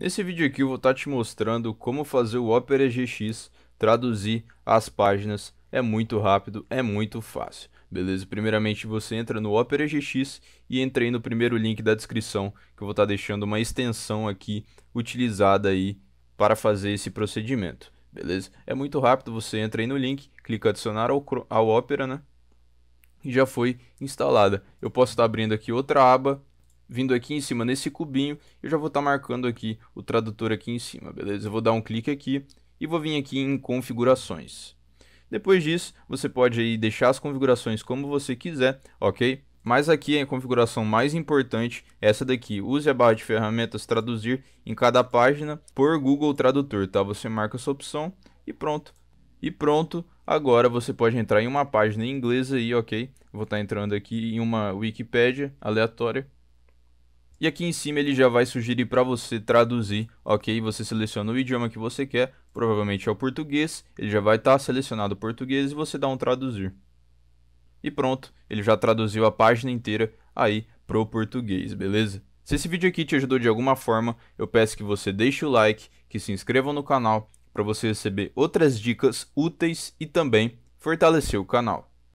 Nesse vídeo aqui eu vou estar tá te mostrando como fazer o Opera GX traduzir as páginas. É muito rápido, é muito fácil. Beleza? Primeiramente você entra no Opera GX e entra aí no primeiro link da descrição que eu vou estar tá deixando uma extensão aqui utilizada aí para fazer esse procedimento. Beleza? É muito rápido, você entra aí no link, clica adicionar ao, ao Opera, né? E já foi instalada. Eu posso estar tá abrindo aqui outra aba vindo aqui em cima nesse cubinho, eu já vou estar tá marcando aqui o tradutor aqui em cima, beleza? Eu vou dar um clique aqui e vou vir aqui em configurações. Depois disso, você pode aí deixar as configurações como você quiser, ok? Mas aqui a configuração mais importante é essa daqui. Use a barra de ferramentas traduzir em cada página por Google Tradutor, tá? Você marca essa opção e pronto. E pronto, agora você pode entrar em uma página em inglês aí, ok? Vou estar tá entrando aqui em uma Wikipedia aleatória. E aqui em cima ele já vai sugerir para você traduzir, ok? Você seleciona o idioma que você quer, provavelmente é o português, ele já vai estar tá selecionado português e você dá um traduzir. E pronto, ele já traduziu a página inteira aí pro português, beleza? Se esse vídeo aqui te ajudou de alguma forma, eu peço que você deixe o like, que se inscreva no canal para você receber outras dicas úteis e também fortalecer o canal.